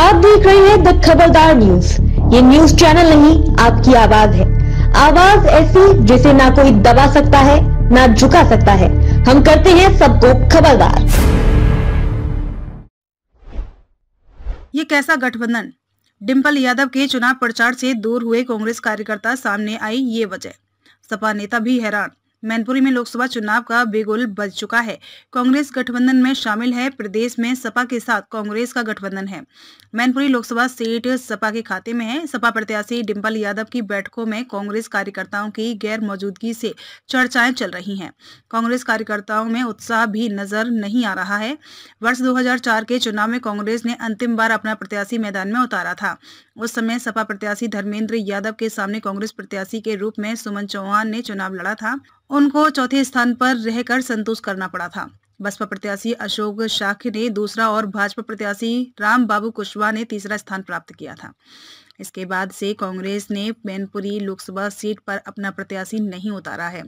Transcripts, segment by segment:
आप देख रहे हैं द खबरदार न्यूज ये न्यूज चैनल नहीं आपकी आवाज है आवाज ऐसी जिसे ना कोई दबा सकता है ना झुका सकता है हम करते हैं सबको खबरदार ये कैसा गठबंधन डिम्पल यादव के चुनाव प्रचार से दूर हुए कांग्रेस कार्यकर्ता सामने आई ये वजह सपा नेता भी हैरान मैनपुरी में लोकसभा चुनाव का बेगुल बज चुका है कांग्रेस गठबंधन में शामिल है प्रदेश में सपा के साथ कांग्रेस का गठबंधन है मैनपुरी लोकसभा सीट सपा के खाते में है सपा प्रत्याशी डिम्पल यादव की बैठकों में कांग्रेस कार्यकर्ताओं की गैर मौजूदगी से चर्चाएं चल रही हैं कांग्रेस कार्यकर्ताओं में उत्साह भी नजर नहीं आ रहा है वर्ष दो के चुनाव में कांग्रेस ने अंतिम बार अपना प्रत्याशी मैदान में उतारा था उस समय सपा प्रत्याशी धर्मेंद्र यादव के सामने कांग्रेस प्रत्याशी के रूप में सुमन चौहान ने चुनाव लड़ा था उनको चौथे स्थान पर रहकर संतोष करना पड़ा था बसपा प्रत्याशी अशोक शाख ने दूसरा और भाजपा प्रत्याशी राम बाबू कुशवाहा ने तीसरा स्थान प्राप्त किया था इसके बाद से कांग्रेस ने मैनपुरी लोकसभा सीट पर अपना प्रत्याशी नहीं उतारा है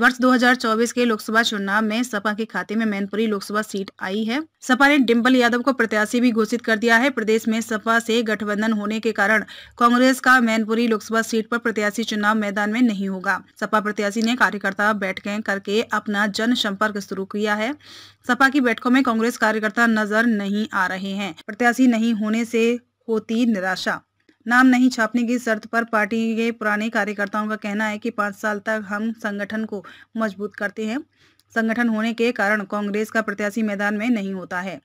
वर्ष 2024 के लोकसभा चुनाव में सपा के खाते में मैनपुरी लोकसभा सीट आई है सपा ने डिम्पल यादव को प्रत्याशी भी घोषित कर दिया है प्रदेश में सपा से गठबंधन होने के कारण कांग्रेस का मैनपुरी लोकसभा सीट पर प्रत्याशी चुनाव मैदान में नहीं होगा सपा प्रत्याशी ने कार्यकर्ता बैठकें करके अपना जन संपर्क शुरू किया है सपा की बैठकों में कांग्रेस कार्यकर्ता नजर नहीं आ रहे हैं प्रत्याशी नहीं होने से होती निराशा नाम नहीं छापने की शर्त पर पार्टी के पुराने कार्यकर्ताओं का कहना है कि पाँच साल तक हम संगठन को मजबूत करते हैं संगठन होने के कारण कांग्रेस का प्रत्याशी मैदान में नहीं होता है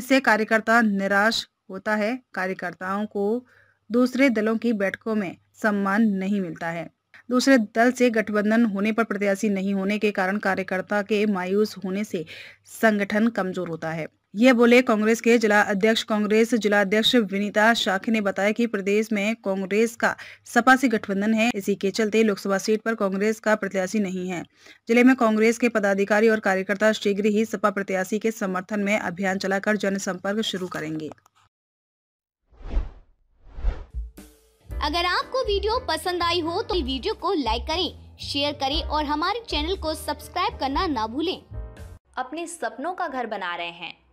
इससे कार्यकर्ता निराश होता है कार्यकर्ताओं को दूसरे दलों की बैठकों में सम्मान नहीं मिलता है दूसरे दल से गठबंधन होने पर प्रत्याशी नहीं होने के कारण कार्यकर्ता के मायूस होने से संगठन कमजोर होता है ये बोले कांग्रेस के जिला अध्यक्ष कांग्रेस जिला अध्यक्ष विनीता शाखी ने बताया कि प्रदेश में कांग्रेस का सपा से गठबंधन है इसी के चलते लोकसभा सीट पर कांग्रेस का प्रत्याशी नहीं है जिले में कांग्रेस के पदाधिकारी और कार्यकर्ता शीघ्र ही सपा प्रत्याशी के समर्थन में अभियान चलाकर जनसंपर्क शुरू करेंगे अगर आपको वीडियो पसंद आई हो तो वीडियो को लाइक करें शेयर करें और हमारे चैनल को सब्सक्राइब करना ना भूलें अपने सपनों का घर बना रहे हैं